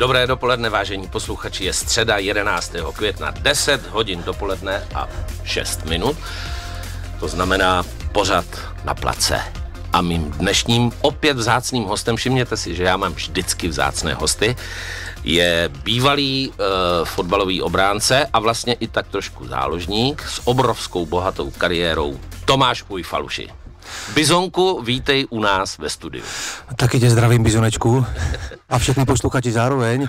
Dobré dopoledne, vážení posluchači. Je středa 11. května, 10 hodin dopoledne a 6 minut. To znamená pořad na place. A mým dnešním opět vzácným hostem, všimněte si, že já mám vždycky vzácné hosty, je bývalý e, fotbalový obránce a vlastně i tak trošku záložník s obrovskou bohatou kariérou Tomáš Ujfaluši. Bizonku, vítej u nás ve studiu. Taky tě zdravím, Bizonečku. A všechny posluchači zároveň.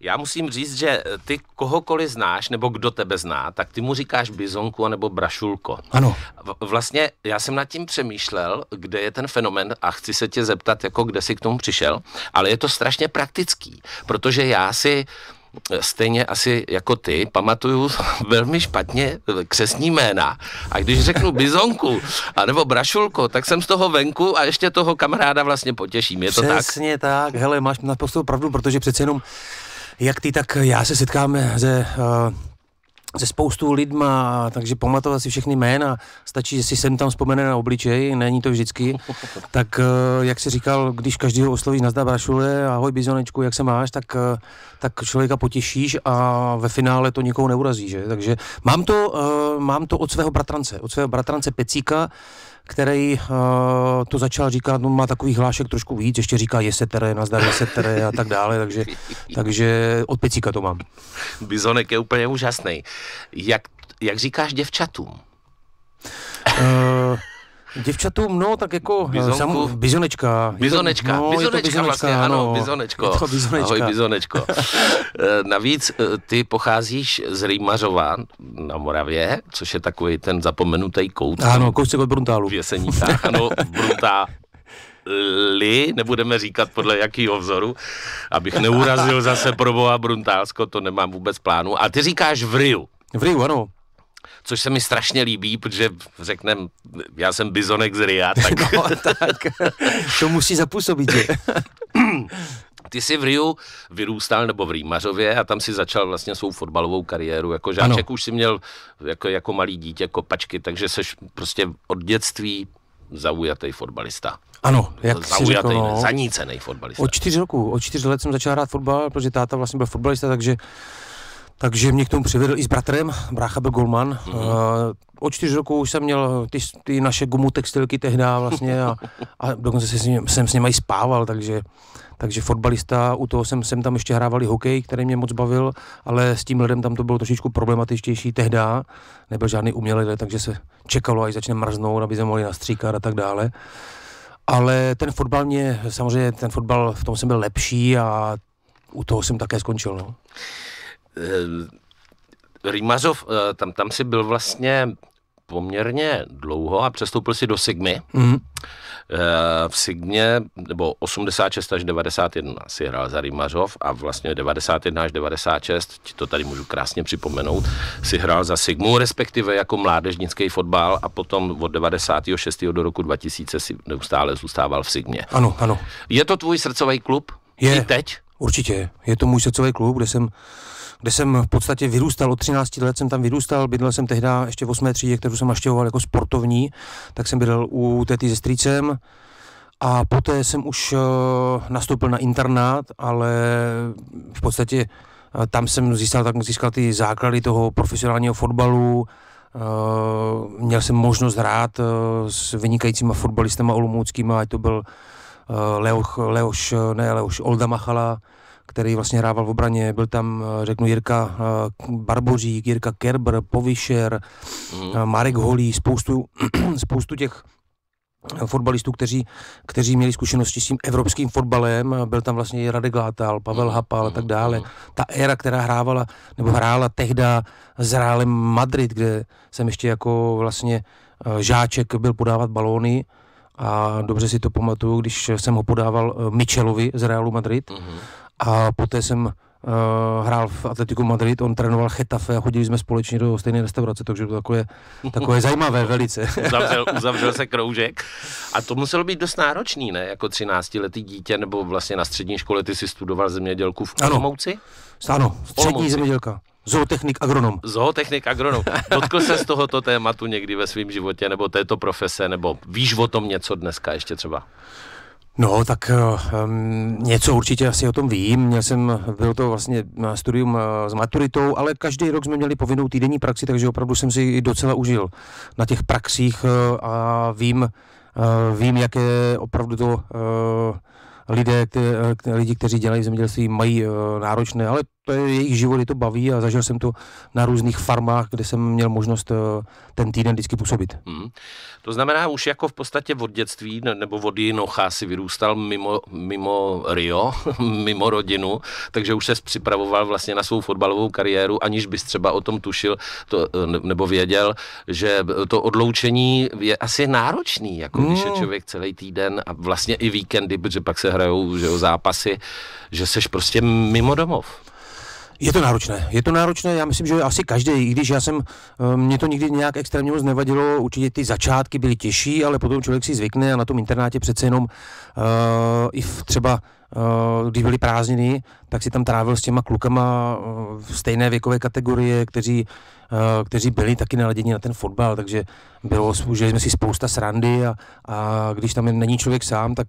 Já musím říct, že ty kohokoliv znáš, nebo kdo tebe zná, tak ty mu říkáš bizonku nebo brašulko. Ano. Vlastně já jsem nad tím přemýšlel, kde je ten fenomen a chci se tě zeptat, jako kde jsi k tomu přišel, ale je to strašně praktický, protože já si stejně asi jako ty, pamatuju velmi špatně křesní jména. A když řeknu bizonku, anebo brašulko, tak jsem z toho venku a ještě toho kamaráda vlastně potěším. Je Přesně to tak? Přesně tak. Hele, máš naprosto pravdu, protože přece jenom jak ty, tak já se setkám se uh, se spoustu lidma, takže pamatovat si všechny jména, stačí, že si sem tam vzpomene na obličej, není to vždycky. Tak eh, jak si říkal, když každýho oslovíš nazdar Brašule, ahoj bizonečku, jak se máš, tak, eh, tak člověka potěšíš a ve finále to nikoho neurazí, že? Takže mám to, eh, mám to od svého bratrance, od svého bratrance Pecíka, který uh, to začal říkat, no má takových hlášek trošku víc, ještě říká jesetere, nazdar jesetere a tak dále, takže, takže od pecíka to mám. Bizonek je úplně úžasný. Jak, jak říkáš děvčatům? Uh, Děvčatům, no, tak jako eh, Bizonku. sam, bizonečka. Bizonečka, no, bizonečka, bizonečka vlastně, ano, no, bizonečko. To bizonečka. Ahoj, bizonečko. Eh, navíc eh, ty pocházíš z Rýmařova na Moravě, což je takový ten zapomenutý kout. Ano, kousek od Bruntálu. v jeseníkách, ano, Bruntá, li, nebudeme říkat podle jakého vzoru, abych neurazil zase proboha Bruntálsko, to nemám vůbec plánu. A ty říkáš v Riu. V Riu, ano což se mi strašně líbí, protože řeknem, já jsem bizonek z RIA, tak... no, tak to musí zapůsobit. Ty jsi v Riu vyrůstal nebo v Rýmařově a tam si začal vlastně svou fotbalovou kariéru. Jako žáček ano. už si měl jako, jako malý dítě kopačky, takže jsi prostě od dětství zaujatý fotbalista. Ano, jak zaujatý, si řekl, no. zanícený fotbalista. Od čtyř roku, od čtyř let jsem začal hrát fotbal, protože táta vlastně byl fotbalista, takže takže mě k tomu přivedl i s bratrem, brácha byl golman. Mm-hmm. Uh, eh, o čtyř roků už jsem měl ty, ty naše gumu textilky tehdy vlastně a, a dokonce se s ním, jsem s nimi i spával, takže, takže fotbalista, u toho jsem, jsem tam ještě hrával i hokej, který mě moc bavil, ale s tím lidem tam to bylo trošičku problematičtější tehdy, nebyl žádný umělý takže se čekalo, až začne mrznout, aby se mohli nastříkat a tak dále. Ale ten fotbal mě, samozřejmě ten fotbal, v tom jsem byl lepší a u toho jsem také skončil. No. Eh, Rýmařov, eh, tam, tam si byl vlastně poměrně dlouho a přestoupil si do Sigmy. Mm. V Sigmě, nebo 86 až 91 si hrál za Rýmařov a vlastně 91 až 96, ti to tady můžu krásně připomenout, si hrál za Sigmu, respektive jako mládežnický fotbal a potom od 96. do roku 2000 si neustále zůstával v Sigmě. Ano, ano. Je to tvůj srdcový klub? Je. I teď? Určitě. Je to můj srdcový klub, kde jsem kde jsem v podstatě vyrůstal. Od 13 let jsem tam vyrůstal, bydlel jsem tehdy ještě v 8. třídě, kterou jsem naštěvoval jako sportovní, tak jsem bydlel u tety se strýcem. A poté jsem už eh, nastoupil na internát, ale v podstatě eh, tam jsem získal, tak získal ty základy toho profesionálního fotbalu, eh, měl jsem možnost hrát s vynikajícíma fotbalistama olomouckýma, ať to byl Leoš, Leoš ne Leoš, Olda Machala, který vlastně hrával v obraně. Byl tam, eh, řeknu, Jirka eh, Barbořík, Jirka Kerber, Povišer, mm. Eh, Marek Holý, spoustu, spoustu těch fotbalistů, kteří, kteří měli zkušenosti s tím evropským fotbalem. Byl tam vlastně i Radek Látal, Pavel mhm. Hapal a tak mhm. dále. Mhm. Ta éra, která hrávala, nebo hrála tehda s Rálem Madrid, kde jsem ještě jako vlastně žáček byl podávat balóny a dobře si to pamatuju, když jsem ho podával Michelovi z Realu Madrid a poté jsem uh, hrál v Atletiku Madrid, on trénoval Chetafe a chodili jsme společně do stejné restaurace, takže to takové, takové zajímavé velice. uzavřel, uzavřel se kroužek. A to muselo být dost náročný, ne? Jako 13-letý dítě, nebo vlastně na střední škole ty si studoval zemědělku v Olomouci? Ano, ano střední Olomouci. zemědělka. Zootechnik agronom. Zootechnik agronom. Dotkl se z tohoto tématu někdy ve svém životě, nebo této profese, nebo víš o tom něco dneska ještě třeba? No, tak um, něco určitě asi o tom vím. Měl jsem, bylo to vlastně eh, studium eh, s maturitou, ale každý rok jsme měli povinnou týdenní praxi, takže opravdu jsem si docela užil na těch praxích a vím, vím, jaké opravdu to lidé, kte, lidi, kteří dělají v zemědělství, mají náročné, ale jejich je to baví a zažil jsem to na různých farmách, kde jsem měl možnost eh, ten týden vždycky působit. Hmm. To znamená, už jako v podstatě od dětství nebo od jinocha si vyrůstal mimo, mimo Rio, mimo rodinu, takže už se připravoval vlastně na svou fotbalovou kariéru, aniž bys třeba o tom tušil to, eh, nebo věděl, že to odloučení je asi náročný, jako hmm. když je mm. člověk celý týden a vlastně i víkendy, protože pak se hrajou že jo, zápasy, že seš prostě mimo domov. Je to náročné. Je to náročné, já myslím, že asi každý, i když já jsem, eh, mě to nikdy nějak extrémně moc nevadilo, určitě ty začátky byly těžší, ale potom člověk si zvykne a na tom internátě přece jenom uh, i v třeba eh, když byly prázdniny, tak si tam trávil s těma klukama v stejné věkové kategorie, kteří, kteří byli taky naladěni na ten fotbal, takže bylo, užili jsme si spousta srandy a, a když tam není člověk sám, tak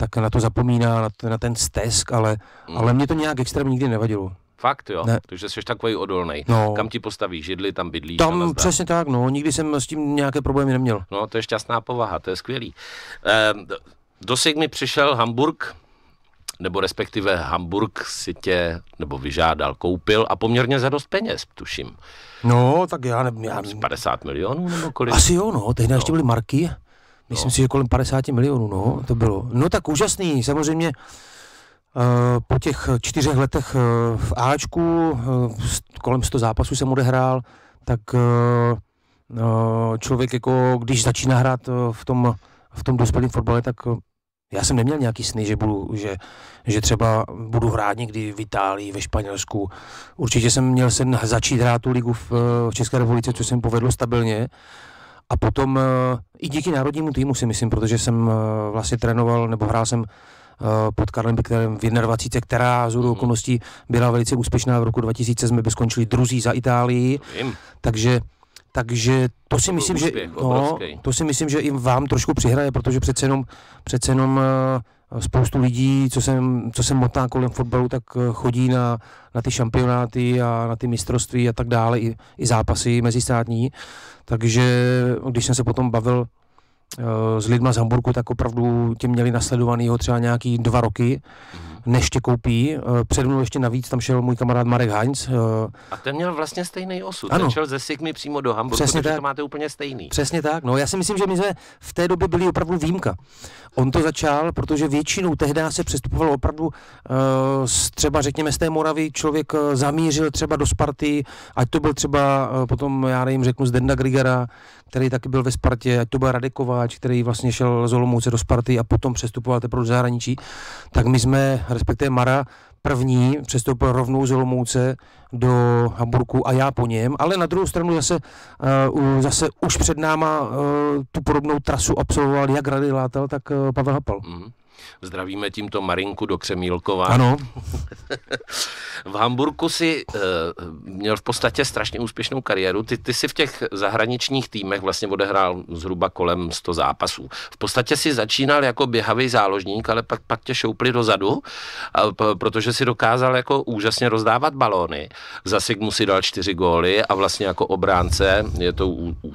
tak na to zapomíná, na, to, na ten stesk, ale, mm. ale mě to nějak extrém nikdy nevadilo. Fakt jo, ne. takže jsi takový odolný. No. Kam ti postaví židli, tam bydlíš. Tam přesně tak, no, nikdy jsem s tím nějaké problémy neměl. No, to je šťastná povaha, to je skvělý. Ehm, do mi přišel Hamburg, nebo respektive Hamburg si tě, nebo vyžádal, koupil a poměrně za dost peněz, tuším. No, tak já nevím. Já... 50 milionů nebo kolik? Asi jo, no, tehdy no. ještě byly marky. No. Myslím no. si, že kolem 50 milionů, no, to bylo. No tak úžasný, samozřejmě uh, po těch čtyřech letech uh, v Ačku, uh, kolem 100 zápasů jsem odehrál, tak člověk jako, když začíná hrát v tom, v tom dospělém fotbale, tak já jsem neměl nějaký sny, že, budu, že, že třeba budu hrát někdy v Itálii, ve Španělsku. Určitě jsem měl sen začít hrát tu ligu v, v České republice, což jsem povedlo stabilně. A potom eh, i díky národnímu týmu si myslím, protože jsem eh, vlastně trénoval nebo hrál jsem eh, pod Karlem Bikterem v 21, která z mm. okolností byla velice úspěšná. V roku 2000 jsme by skončili druzí za Itálii, takže takže to si myslím, úspěch, že no, to si myslím, že i vám trošku přihraje, protože přece jenom, přece jenom spoustu lidí, co se, co se motá kolem fotbalu, tak eh, chodí na, na ty šampionáty a na ty mistrovství a tak dále, i, i zápasy mezistátní. Takže když jsem se potom bavil Eh, s lidma z Hamburgu, tak opravdu tě měli ho třeba nějaký dva roky, mhm. než tě koupí. Eh, před mnou ještě navíc tam šel můj kamarád Marek Heinz. Eh, A ten měl vlastně stejný osud. Ano. Ten šel ze Sigmy přímo do Hamburgu, Přesně tak. to máte úplně stejný. Přesně tak. No, já si myslím, že my jsme v té době byli opravdu výjimka. On to začal, protože většinou tehdy se přestupovalo opravdu uh, třeba řekněme z té Moravy člověk zamířil třeba do Sparty, ať to byl třeba uh, potom, já nevím, řeknu z Denda Grigera, který taky byl ve Spartě, ať to byl Radekováč, který vlastně šel z Olomouce do Sparty a potom přestupoval teprve do zahraničí, tak my jsme, respektive Mara, první přestoupil rovnou z Olomouce do Hamburku a já po něm, ale na druhou stranu zase, uh, zase už před náma uh, tu podobnou trasu absolvoval jak Rady Látel, tak uh, Pavel Hapal. Mm. Zdravíme tímto Marinku do Křemílkova. Ano. v Hamburku si uh, měl v podstatě strašně úspěšnou kariéru. Ty, ty si v těch zahraničních týmech vlastně odehrál zhruba kolem 100 zápasů. V podstatě si začínal jako běhavý záložník, ale pak, pak tě šoupli dozadu, a, p, protože si dokázal jako úžasně rozdávat balóny. Za Sigmu si dal čtyři góly a vlastně jako obránce je to u, u,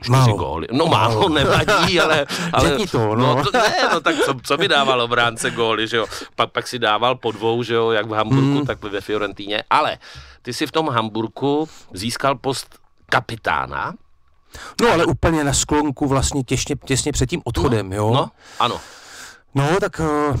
čtyři málo. góly. No málo, málo. nevadí, ale... ale Řekni to, no. no to, ne, no tak co, co by dával obránce góly, že jo? Pak, pak si dával po dvou, že jo, jak v Hamburgu, hmm. tak ve Fiorentíně. Ale ty si v tom Hamburgu získal post kapitána. No ale úplně na sklonku vlastně těsně, těsně před tím odchodem, no, jo? No, ano. No, tak... Uh,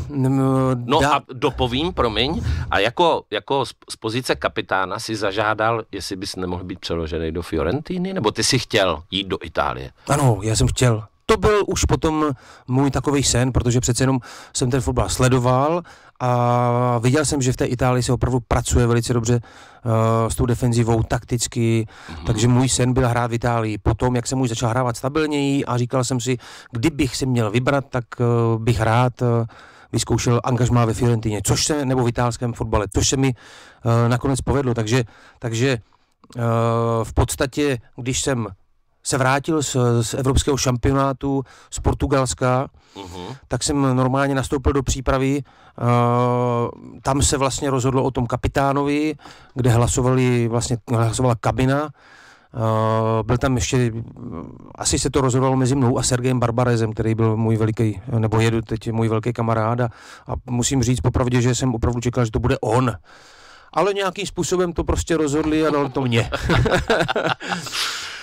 no a dopovím, promiň, a jako, jako z pozice kapitána si zažádal, jestli bys nemohl být přeložený do Fiorentiny, nebo ty si chtěl jít do Itálie? Ano, já jsem chtěl. To byl už potom můj takový sen, protože přece jenom jsem ten fotbal sledoval a viděl jsem, že v té Itálii se opravdu pracuje velice dobře uh, s tou defenzivou, takticky, mm-hmm. takže můj sen byl hrát v Itálii. Potom, jak jsem už začal hrávat stabilněji a říkal jsem si, kdybych si měl vybrat, tak uh, bych rád uh, vyzkoušel angažmá ve Fiorentině, což se, nebo v italském fotbale, což se mi uh, nakonec povedlo. Takže, takže uh, v podstatě, když jsem se vrátil z, z evropského šampionátu z Portugalska, uh-huh. tak jsem normálně nastoupil do přípravy. Uh, tam se vlastně rozhodlo o tom kapitánovi, kde hlasovali, vlastně hlasovala kabina. Uh, byl tam ještě, asi se to rozhodovalo mezi mnou a Sergejem Barbarezem, který byl můj veliký, nebo jedu teď můj velký kamarád a, a musím říct popravdě, že jsem opravdu čekal, že to bude on ale nějakým způsobem to prostě rozhodli a dal to mě.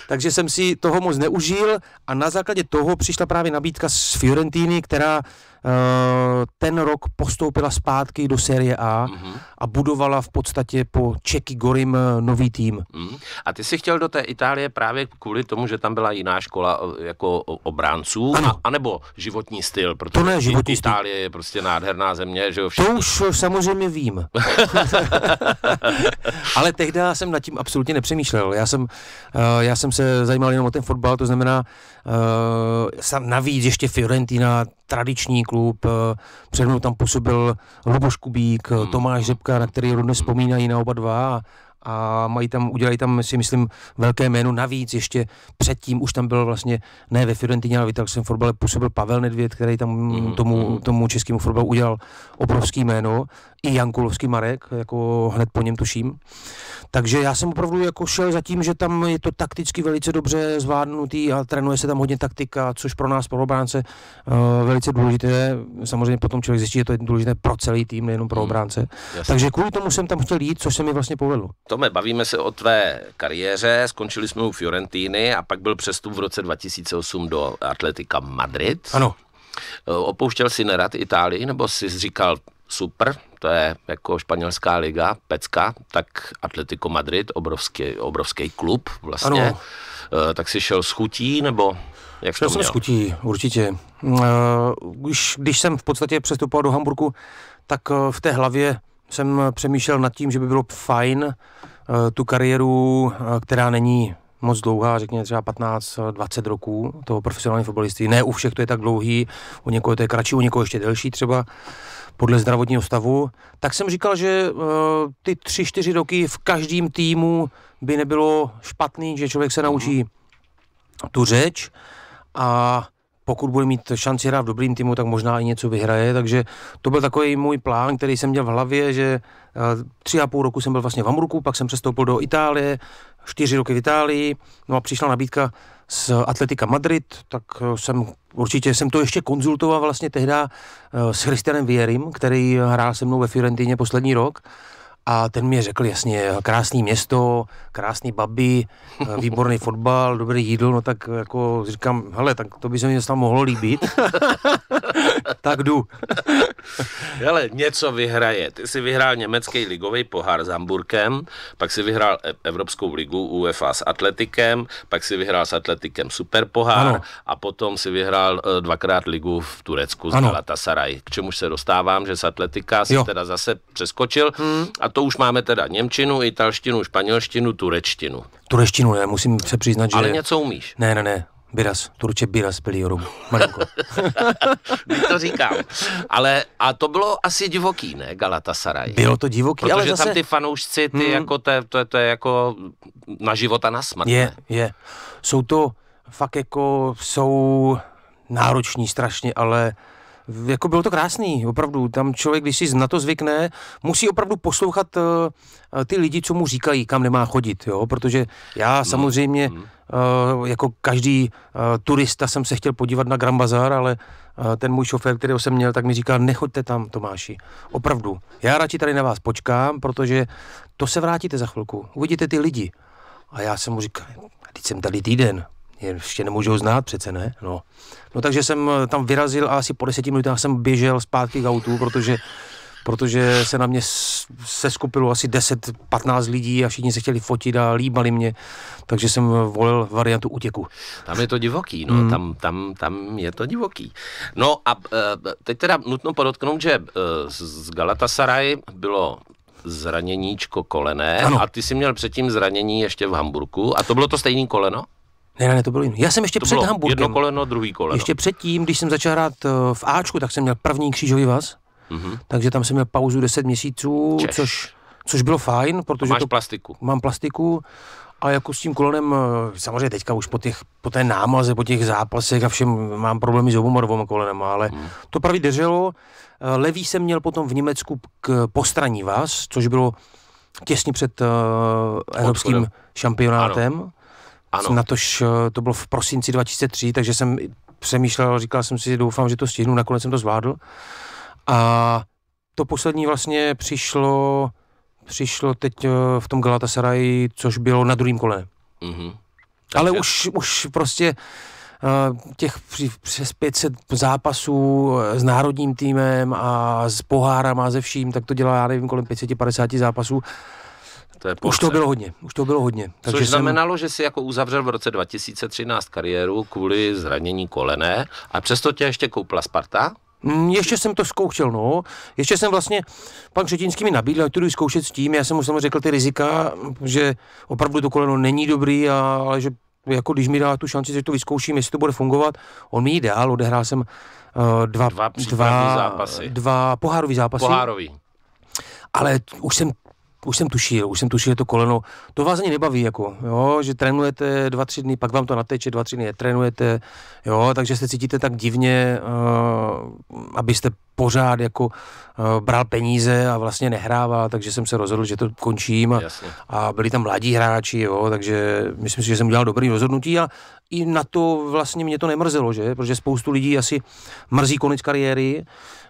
takže jsem si toho moc neužil a na základě toho přišla právě nabídka z Fiorentiny, která ten rok postoupila zpátky do série A mm-hmm. a budovala v podstatě po Čeky Gorim eh, nový tým. Mm-hmm. A ty jsi chtěl do té Itálie právě kvůli tomu, že tam byla jiná škola eh, jako obránců, ano. anebo životní styl, protože to ne, životní Itálie je prostě nádherná země. Že všichni... To už eh, samozřejmě vím. Ale tehdy jsem nad tím absolutně nepřemýšlel. Já jsem, já jsem se zajímal jenom o ten fotbal, to znamená navíc ještě Fiorentina, tradiční klub. Eh, před mnou tam působil Luboš Kubík, eh, hmm. Tomáš Řepka, na který rodně vzpomínají na oba dva a mají tam, udělají tam si myslím velké jméno. Navíc ještě předtím už tam byl vlastně, ne ve Fiorentině, ale v italském fotbale působil Pavel Nedvěd, který tam hmm, tomu, hmm. tomu českému fotbalu udělal obrovský jméno. I Jankulovský Marek, jako hned po něm tuším. Takže já jsem opravdu jako šel za tím, že tam je to takticky velice dobře zvládnutý a trénuje se tam hodně taktika, což pro nás, pro obránce, uh, velice důležité. Samozřejmě potom člověk zjistí, že to je důležité pro celý tým, nejenom pro hmm, obránce. Hmm, Takže kvůli tomu jsem tam chtěl jít, což se mi vlastně povedlo. Tome, bavíme se o tvé kariéře, skončili jsme u Fiorentiny a pak byl přestup v roce 2008 do Atletika Madrid. Ano. Eh, opouštěl jsi nerad Itálii, nebo jsi říkal, super, to je jako španělská liga, pecka, tak Atletico Madrid, obrovský, obrovský klub vlastně, ano. Eh, tak si šel s chutí, nebo jak Šel jsem s chutí, určitě. Už eh, když jsem v podstatě přestupoval do Hamburgu, tak eh, v té hlavě jsem přemýšlel nad tím, že by bylo fajn tu kariéru, která není moc dlouhá, řekněme třeba 15-20 roků toho profesionální fotbalisty. Ne u všech to je tak dlouhý, u někoho to je kratší, u někoho ještě delší třeba podle zdravotního stavu, tak jsem říkal, že uh, ty tři, čtyři roky v každém týmu by nebylo špatný, že člověk se naučí tu řeč a pokud bude mít šanci hrát v dobrým týmu, tak možná i něco vyhraje, takže to byl takový můj plán, který jsem měl v hlavě, že eh, tři a půl roku jsem byl vlastně v Hamburgu, pak jsem přestoupil do Itálie, čtyři roky v Itálii, no a přišla nabídka z Atletika Madrid, tak eh, jsem Určitě jsem to ještě konzultoval vlastně tehdy eh, s Christianem Vierim, který hrál se mnou ve Fiorentině poslední rok. A ten mi řekl jasně, krásný město, krásný babi, eh, výborný fotbal, dobrý jídlo, no tak jako říkám, hele, tak to by se mi tam mohlo líbit. tak jdu. Ale něco vyhraje. Ty si vyhrál německý ligový pohár s Hamburkem, pak si vyhrál e- Evropskou ligu UEFA s Atletikem, pak si vyhrál s Atletikem Superpohár ano. a potom si vyhrál e, dvakrát ligu v Turecku s Galatasaray. K čemuž se dostávám, že s Atletika si teda zase přeskočil hmm. a to už máme teda Němčinu, italštinu, španělštinu, turečtinu. Turečtinu ne, musím se přiznat, že... Ale něco umíš. Ne, ne, ne, Biras, turče Biras Piliorub, malinko. to říkám. Ale a to bylo asi divoký, ne, Galatasaray? Bylo to divoký, Protože ale zase... tam ty fanoušci, ty hmm. jako, to, to, to je jako na život a na smrt. Je, ne? je. Jsou to fakt jako, jsou nároční strašně, ale jako bylo to krásný, opravdu. Tam člověk, když si na to zvykne, musí opravdu poslouchat uh, ty lidi, co mu říkají, kam nemá chodit, jo, protože já no. samozřejmě Uh, jako každý uh, turista jsem se chtěl podívat na Grand Bazar, ale uh, ten můj šofér, kterého jsem měl, tak mi říkal, nechoďte tam, Tomáši. Opravdu. Já radši tady na vás počkám, protože to se vrátíte za chvilku. Uvidíte ty lidi. A já jsem mu říkal, teď jsem tady týden, ještě nemůžou znát přece, ne? No. no takže jsem eh, tam vyrazil a asi po deseti minutách jsem běžel zpátky k autu, protože protože se na mě seskupilo asi 10-15 lidí a všichni se chtěli fotit a líbali mě, takže jsem eh, volil variantu útěku. Tam je to divoký, no, mm. tam, tam, tam je to divoký. No a eh, teď teda nutno podotknout, že z Galatasaray bylo zraněníčko kolené ano. a ty jsi měl předtím zranění ještě v Hamburku a to bylo to stejný koleno? Ne, ne, to bylo jiné. Já jsem ještě to před Hamburgem. Jedno koleno, druhý koleno. Ještě předtím, když jsem začal hrát eh, v Ačku, tak jsem měl první křížový vaz. Mm-hmm. Takže tam jsem měl pauzu 10 měsíců, Češ. což což bylo fajn, protože... máš to, plastiku. Mám plastiku a jako s tím kolonem, eh, samozřejmě teďka už po, těch, po té námaze, po těch zápasech a všem mám problémy s oboma dvoma kolenama, ale hmm. to pravý drželo. Eh, levý jsem měl potom v Německu k postraní vás, což bylo těsně před uh, evropským šampionátem. Ano. Ano. Na tož to bylo v prosinci 2003, takže jsem přemýšlel, říkal jsem si, doufám, že to stihnu, nakonec jsem to zvládl. A to poslední vlastně přišlo, přišlo teď eh, v tom Galatasaray, což bylo na druhém kole. Mm-hmm. Ale už, už prostě eh, těch přes 500 zápasů eh, s národním týmem a s pohárama a ze vším, tak to dělá, já nevím, kolem 550 zápasů to je už to bylo hodně, už to bylo hodně. Takže Což jsem... znamenalo, že si jako uzavřel v roce 2013 kariéru kvůli zranění kolene a přesto tě ještě koupila Sparta? Mm, ještě jsem to zkoušel, no. Ještě jsem vlastně, pan Křetínský mi nabídl, ať to jdu zkoušet s tím. Já jsem mu samozřejmě řekl ty rizika, že opravdu to koleno není dobrý, a, ale že jako když mi dá tu šanci, že to vyzkouším, jestli to bude fungovat, on mi ji dal, odehrál jsem uh, dva, dva, dva, zápasy. dva pohárový zápasy. Pohárový. Ale už jsem už jsem tušil, už jsem tušil, že to koleno, to vás ani nebaví, jako, jo, že trénujete dva, tři dny, pak vám to nateče, dva, tři dny trénujete, jo, takže se cítíte tak divně, uh, abyste pořád jako uh, bral peníze a vlastně nehrával, takže jsem se rozhodl, že to končím a, a byli tam mladí hráči, jo, takže myslím si, že jsem udělal dobrý rozhodnutí a i na to vlastně mě to nemrzelo, že? Protože spoustu lidí asi mrzí konec kariéry,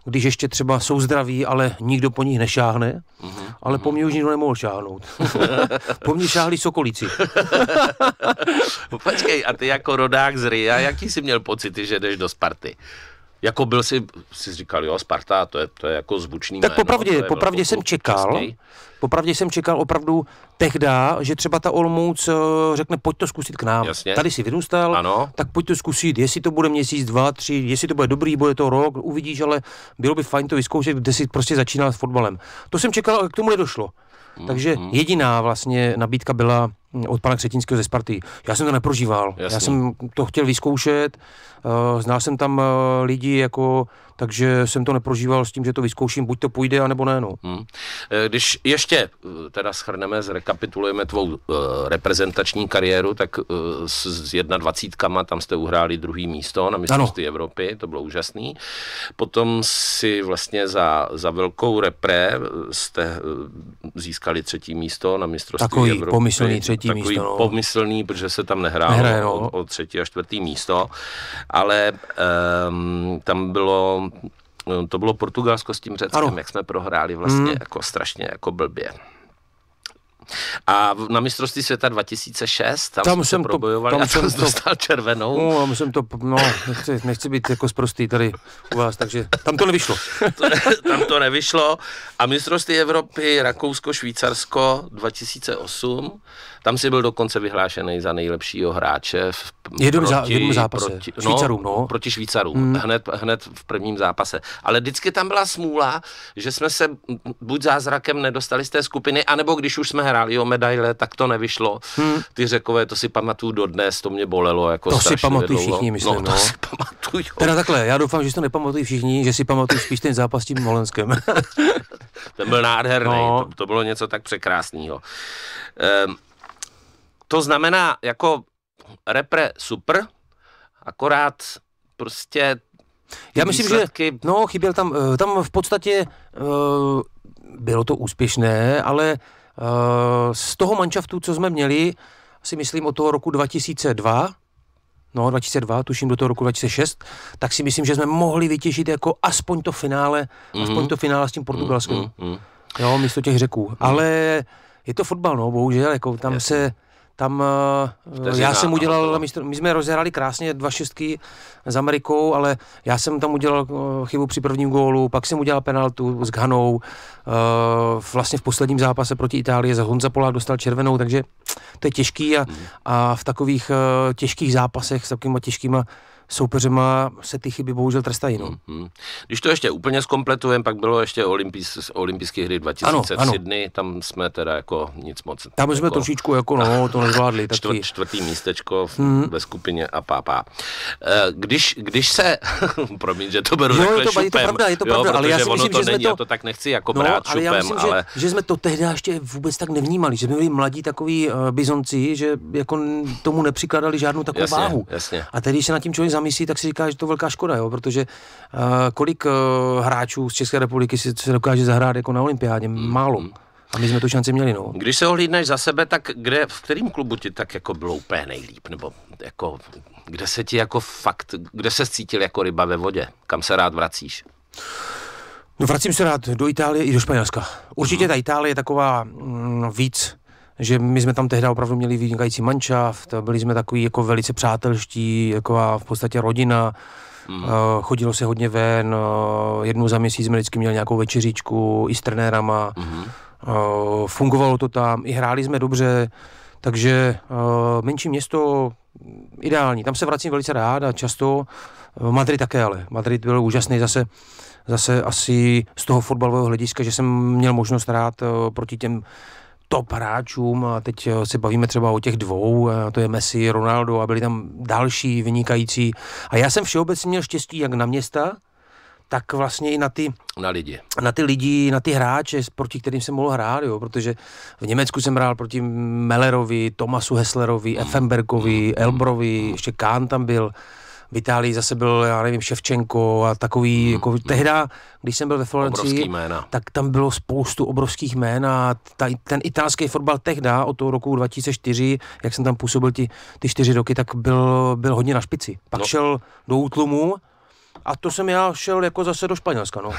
když ještě třeba jsou zdraví, ale nikdo po nich nešáhne, mm-hmm. ale po mhm. mně už nikdo nemohl šáhnout. po mně šáhli sokolíci. Počkej, a ty jako rodák z Ria, jaký jsi měl pocity, že jdeš do Sparty? jako byl si, si říkal, jo, Sparta, to je, to je jako zvučný Tak jméno, popravdě, popravdě jsem jako čekal, český. popravdě jsem čekal opravdu tehda, že třeba ta Olmouc eh, řekne, pojď to zkusit k nám. Jasně. Tady si vyrůstal, ano. tak pojď to zkusit, jestli to bude měsíc, dva, tři, jestli to bude dobrý, bude to rok, uvidíš, ale bylo by fajn to vyzkoušet, kde si prostě začínal s fotbalem. To jsem čekal, ale k tomu nedošlo. Mm, Takže mm. jediná vlastně nabídka byla od pana Křetínského ze Sparty. Já jsem to neprožíval. Jasný. Já jsem to chtěl vyzkoušet. Eh, znal jsem tam eh, lidi, jako, takže jsem to neprožíval s tím, že to vyzkouším. Buď to půjde, anebo ne. No. Hmm. Eh, když ještě teda schrneme, zrekapitulujeme tvou uh, reprezentační kariéru, tak uh, s, s 21 tam jste uhráli druhý místo na mistrovství Evropy. To bylo úžasný. Potom si vlastně za, za velkou repre jste uh, získali třetí místo na mistrovství Takový Evropy. Pomyslný třetí čtvrtý takový místo, no. pomyslný, protože se tam nehrálo Nehraje, no. o, o třetí a čtvrtý místo, ale um, tam bylo no, to bylo Portugalsko s tím Řeckem, ano. jak jsme prohráli vlastně hmm. jako strašně jako blbě. A na mistrovství světa 2006, tam, tam jsme jsem se probojovali to, tam a tam jsem to, dostal červenou. No, tam jsem to, no, nechci, nechci být jako zprostý tady u vás, takže tam to nevyšlo. to, tam to nevyšlo. A mistrovství Evropy, Rakousko, Švýcarsko 2008, tam si byl dokonce vyhlášený za nejlepšího hráče v jednom, proti, zá, zápase. Proti, no, Švýcarům, no. Proti Švýcarům, hmm. hned, hned v prvním zápase. Ale vždycky tam byla smůla, že jsme se buď zázrakem nedostali z té skupiny, anebo když už jsme hráli o medaile, tak to nevyšlo. Hmm. Ty řekové, to si pamatuju dodnes, to mě bolelo jako To si pamatují všichni, myslím. No, to no. si pamatuju. Teda takhle, já doufám, že si to nepamatují všichni, že si pamatují spíš ten zápas s tím Molenskem. ten byl nádherný, no. to, to bylo něco tak překrásného. Um, to znamená, jako repre super, akorát prostě já myslím, výsledky... že no, chyběl tam, eh, tam v podstatě uh, bylo to úspěšné, ale uh, z toho manšaftu, co jsme měli, si myslím od toho roku 2002, no 2002, tuším do toho roku 2006, tak si myslím, že jsme mohli vytěžit jako aspoň to finále, mm-hmm. aspoň to finále s tím portugalským, Mm-hmm. Mhm, mhm. Jo, místo těch řeků. Mm-hmm. Ale je to fotbal, no, bohužel, jako tam Jasně. se tam eh, já jsem udělal, mistr, my jsme rozehrali krásně dva šestky s Amerikou, ale já jsem tam udělal eh, chybu při prvním gólu, pak jsem udělal penaltu s Ghanou, eh, vlastně v posledním zápase proti Itálii za Honza Polák dostal červenou, takže to je těžký a, mhm. a v takových těžkých zápasech s takovými těžkýma soupeřema se ty chyby bohužel trestají. No. Mm-hmm. Když to ještě úplně zkompletujeme, pak bylo ještě olympijské hry 2000 ano, ano. Sydney, tam jsme teda jako nic moc. Tam jako, jsme trošičku jako no, to nezvládli. Taky. Čtvrt, čtvrtý místečko v, mm-hmm. ve skupině a pá. Eh, když, když se, promiň, že to beru jo, takhle to, šupem, je to pravda, je to pravda, jo, ale já si myslím, to že není, to... Já to tak nechci jako no, brát ale šupem, já myslím, ale... Že, že, jsme to tehdy ještě vůbec tak nevnímali, že jsme byli mladí takový uh, eh, bizonci, že jako tomu nepřikladali žádnou takovou jasně, váhu. Jasně. A tedy, když se nad tím člověk zamyslí, tak si říká, že to velká škoda, jo, protože uh, kolik uh, hráčů z České republiky si se dokáže zahrát jako na olympiádě? Mm-hmm. Málo. A my jsme tu šanci měli, no. Když se ohlídneš za sebe, tak kde, v kterém klubu ti tak jako bylo úplně nejlíp? Nebo jako, kde se ti jako fakt, kde se cítil jako ryba ve vodě? Kam se rád vracíš? No vracím se rád do Itálie i do Španělska. Určitě mhm. ta Itálie je taková mm, víc že my jsme tam tehdy opravdu měli vynikající manšaft, byli jsme takový jako velice přátelští, jako v podstatě rodina, Mm. Chodilo se hodně ven, eh, jednou za měsíc jsme vždycky měli nějakou večeříčku i s trenérama. Mm. Fungovalo to tam, i hráli jsme dobře, takže menší město ideální. Tam se vracím velice rád a často. Madrid také ale. Madrid byl úžasný zase zase asi z toho fotbalového hlediska, že jsem měl možnost hrát proti těm top hráčům, a teď eh, se bavíme třeba o těch dvou, eh, to je Messi, Ronaldo a byli tam další vynikající. A já jsem všeobecně měl štěstí jak na města, tak vlastně i na ty, na lidi. Na ty lidi, na ty hráče, proti kterým jsem mohl hrát, jo, protože v Německu jsem hrál proti Mellerovi, Tomasu Heslerovi, hmm. Effenbergovi, hmm. Elbrovi, hmm. ještě Kahn tam byl, v Itálii zase byl, já nevím, Ševčenko a takový, mm, jako mm. tehda, když jsem byl ve Florencii, tak tam bylo spoustu obrovských jmén a ta, ten italský fotbal tehda, od toho roku 2004, jak jsem tam působil ty, ty čtyři roky, tak byl, byl hodně na špici. Pak no. šel do útlumu a to jsem já šel jako zase do Španělska, no.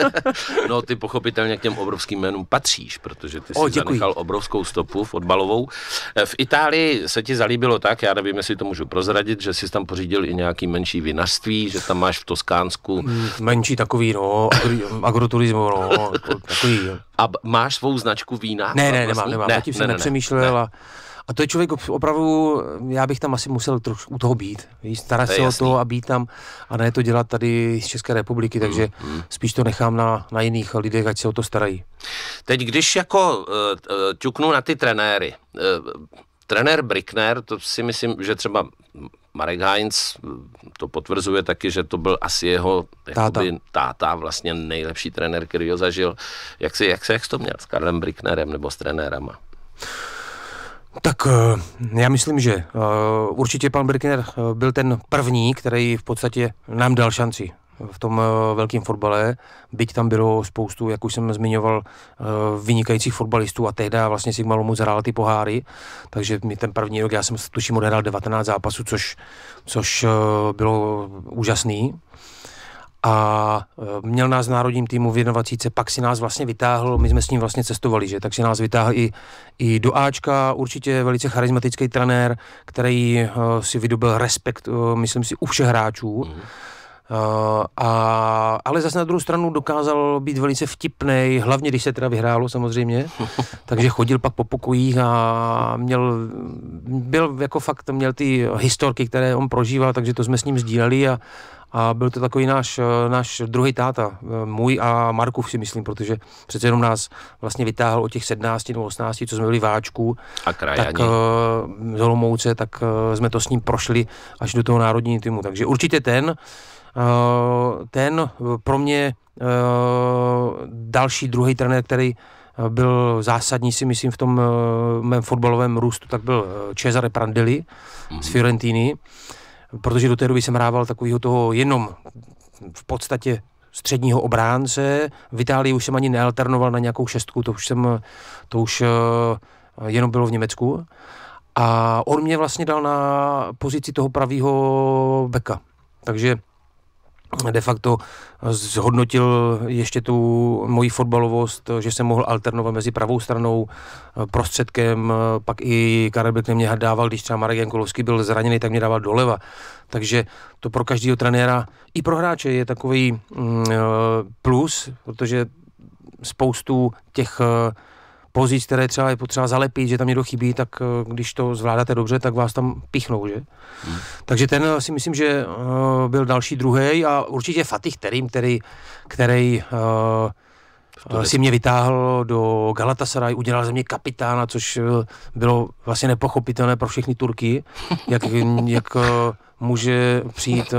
no, ty pochopitelně k těm obrovským jménům patříš, protože ty jsi o, zanechal obrovskou stopu fotbalovou. odbalovou. Eh, v Itálii se ti zalíbilo tak, já nevím, jestli to můžu prozradit, že jsi tam pořídil i nějaký menší vinařství, že tam máš v Toskánsku. Mm, menší takový, no, agroturismo, no, jako takový. A máš svou značku vína? Ne, ne, vlastně? nemám, nemám, ne, tím ne, jsem ne, nepřemýšlel ne. a a to je člověk opravdu, já bych tam asi musel trošku u toho být. Víš, starat se o to a být tam a ne to dělat tady z České republiky, mhm, takže mm, spíš to nechám na, na jiných lidech, ať se o to starají. Teď když jako uh, ťuknu na ty trenéry, uh, trenér Brickner, to si myslím, že třeba Marek Heinz hm, to potvrzuje taky, že to byl asi jeho táta, táta vlastně nejlepší trenér, který ho zažil. Jak, si, jak se jak jsi to měl s Karlem Bricknerem nebo s trenérama? Tak eh, já myslím, že eh, určitě pan Birkiner eh, byl ten první, který v podstatě nám dal šanci v tom velkém fotbale, byť tam bylo spoustu, jak už jsem zmiňoval, vynikajících fotbalistů a tehdy vlastně Sigma Lomu zhrál ty poháry, takže mi ten první rok, já jsem tuším odehrál 19 zápasů, což, což bylo úžasný a e, měl nás v národním týmu v jednovacíce, pak si nás vlastně vytáhl, my jsme s ním vlastně cestovali, že? tak si nás vytáhl i, i do Ačka, určitě velice charismatický trenér, který uh, si vydobil respekt, uh, myslím si, u všech hráčů. Mm. Uh, a, ale zase na druhou stranu dokázal být velice vtipný, hlavně když se teda vyhrálo samozřejmě, takže chodil pak po pokojích a měl, byl jako fakt, měl ty historky, které on prožíval, takže to jsme s ním sdíleli a, a byl to takový náš, eh, náš druhý táta, eh, můj a Marku si myslím, protože přece jenom nás vlastně vytáhl od těch 17 nebo 18, co jsme byli váčků. A krajani. Tak eh, z Olomouce, tak jsme to s ním prošli až do toho národního týmu. Takže určitě ten, ten pro mě další druhý trenér, který byl zásadní, si myslím, v tom mém fotbalovém růstu, tak byl Cesare Prandelli mm-hmm. z mhm. Fiorentiny protože do té doby jsem hrával takového toho jenom v podstatě středního obránce. V Itálii už jsem ani nealternoval na nějakou šestku, to už jsem, to už eh, jenom bylo v Německu. A on mě vlastně dal na pozici toho pravého beka. Takže de facto zhodnotil ještě tu moji fotbalovost, že jsem mohl alternovat mezi pravou stranou, eh, prostředkem, eh, pak i Karel Bek mě dával, když třeba Marek Jankolovský byl zraněný, tak mě dával doleva. Takže to pro každého trenéra, i pro hráče je takový mm, eh, plus, protože spoustu těch pozic, které třeba je potřeba zalepit, že tam někdo chybí, tak eh, když to zvládáte dobře, tak vás tam pichnou, že? Hmm. Takže ten eh, si myslím, že eh, byl další druhý a určitě Fatih Terim, který, který si mě vytáhl do Galatasaray, udělal ze mě kapitána, což bylo vlastně nepochopitelné pro všechny Turky, jak, jak může přijít uh,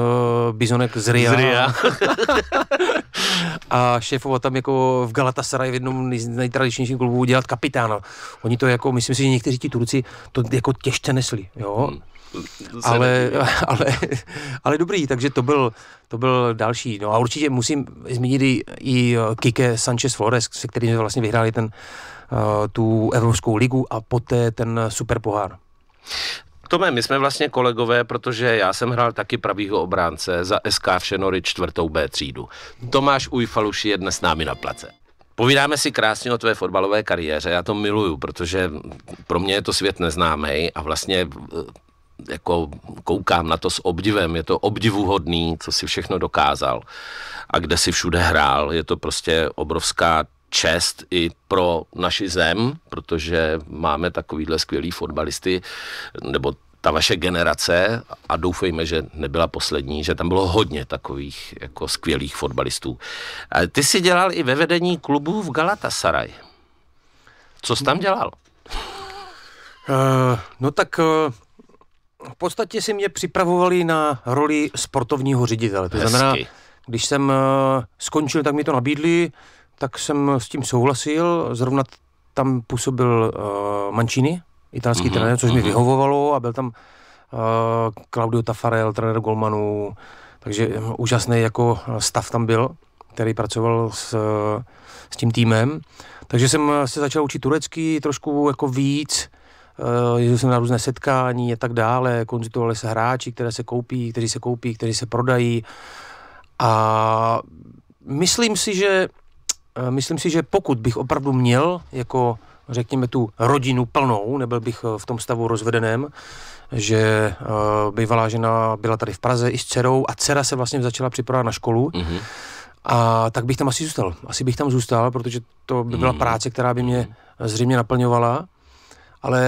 bizonek z Ria. Z Ria. a šéfovat tam jako v Galatasaray v jednom z nejtradičnějších klubů dělat kapitána. Oni to jako, myslím si, že někteří ti Turci to jako těžce nesli, jo. Hmm. Ale, ale, ale dobrý, takže to byl, to byl další. No a určitě musím zmínit i, i eh, Kike Sanchez Flores, se kterým jsme vlastně vyhráli ten, eh, tu Evropskou ligu a poté ten superpohár. Tome, my jsme vlastně kolegové, protože já jsem hrál taky pravýho obránce za SK Všenory čtvrtou B třídu. Tomáš Ujfaluši je dnes s námi na place. Povídáme si krásně o tvé fotbalové kariéře, já to miluju, protože pro mě je to svět neznámý a vlastně eh, jako koukám na to s obdivem, je to obdivuhodný, co si všechno dokázal a kde si všude hrál, je to prostě obrovská čest i pro naši zem, protože máme takovýhle skvělý fotbalisty, nebo ta vaše generace, a doufejme, že nebyla poslední, že tam bylo hodně takových jako skvělých fotbalistů. A ty jsi dělal i ve vedení klubu v Galatasaray. Co jsi tam dělal? Uh, no tak uh... V podstatě si mě připravovali na roli sportovního ředitele. To Hezky. znamená, když jsem uh, skončil, tak mi to nabídli, tak jsem s tím souhlasil. Zrovna tam působil uh, Mancini, italský mm-hmm. trenér, což mm-hmm. mi mhm. vyhovovalo a byl tam uh, Claudio Tafarel, trenér Golmanů, takže um, úžasný jako stav tam byl, který pracoval s, uh, s tím týmem. Takže jsem se začal učit turecky trošku jako víc, uh, jezdil jsem na různé setkání a tak dále, konzultovali se hráči, které se koupí, kteří se koupí, kteří se prodají a myslím si, že Eh, myslím si, že pokud bych opravdu měl jako řekněme tu rodinu plnou, nebyl bych eh, v tom stavu rozvedeném, že uh, bývalá žena byla tady v Praze i s dcerou a dcera se vlastně začala připravovat na školu. Mm-hmm. A tak bych tam asi zůstal. Asi bych tam zůstal, protože to by byla mm-hmm. práce, která by mě mhm. zřejmě naplňovala. Ale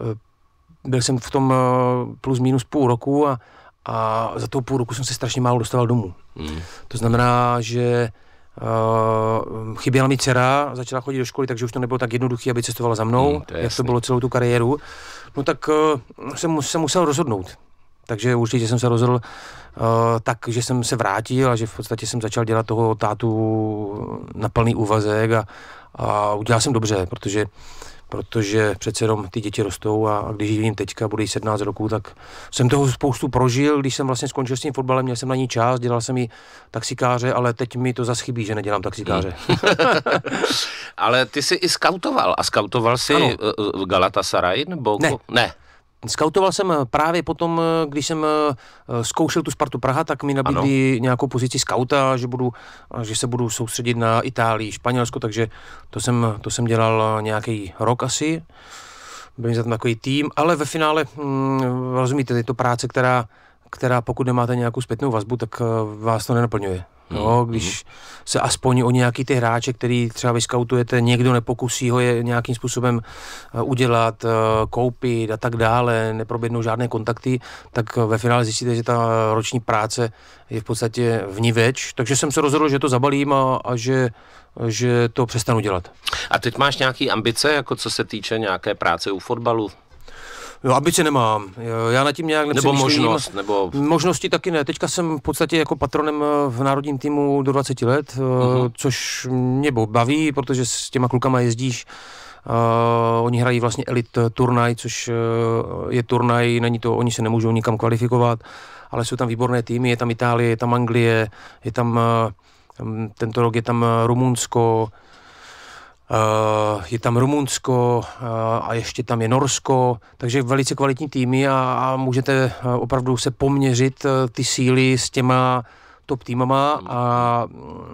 uh, byl jsem v tom uh, plus minus půl roku a, a za toho půl roku jsem se strašně málo dostal domů. Mm. Mm-hmm. To znamená, že Uh, chyběla mi dcera, začala chodit do školy, takže už to nebylo tak jednoduché, aby cestovala za mnou, hmm, to jak to bylo celou tu kariéru. No tak uh, jsem se musel rozhodnout. Takže určitě jsem se rozhodl uh, tak, že jsem se vrátil a že v podstatě jsem začal dělat toho tátu na plný úvazek a, a udělal jsem dobře, protože uh, protože přece jenom ty děti rostou a, a když jim teďka, bude jí 17 roků, tak jsem toho spoustu prožil, když jsem vlastně skončil s tím fotbalem, měl jsem na ní čas, dělal jsem ji taxikáře, ale teď mi to chybí, že nedělám taxikáře. Hmm. ale ty jsi i skautoval a skautoval si ano. Eh, eh, Galatasaray nebo? Ne. ne. Skautoval jsem eh, právě potom, eh, když jsem eh, zkoušel tu Spartu Praha, tak mi nabídli ano. nějakou pozici skauta, že, budu, že se budu soustředit na Itálii, Španělsko, takže to jsem, to jsem dělal nějaký rok asi. Byl mi za tam takový tým, ale ve finále, hm, rozumíte, je to práce, která, která pokud nemáte nějakou zpětnou vazbu, tak vás to nenaplňuje. Jo, mhm. když se aspoň o nějaký ty hráče, který třeba vyskautujete, někdo nepokusí ho je nějakým způsobem eh, udělat, eh, koupit a tak dále, neproběhnou žádné kontakty, tak eh, ve finále zjistíte, že ta roční práce je v podstatě vniveč. Takže jsem se rozhodl, že to zabalím a, a že že to přestanu dělat. A teď máš nějaké ambice, jako co se týče nějaké práce u fotbalu? No, ambice nemám. Já na tím nějak nepřemýšlím. Nebo možnost, nebo... Možnosti taky ne. Teďka jsem v podstatě jako patronem eh, v národním týmu do 20 let, uh-huh. což mě baví, protože s těma klukama jezdíš Uh, oni hrají vlastně elit turnaj, což je turnaj, není to, oni se nemůžou nikam kvalifikovat, ale jsou tam výborné týmy, je tam Itálie, je tam Anglie, je tam tento rok je tam Rumunsko, Eh, je tam Rumunsko eh, a ještě tam je Norsko, takže velice kvalitní týmy a, a můžete eh, opravdu se poměřit ty síly s těma top týmama a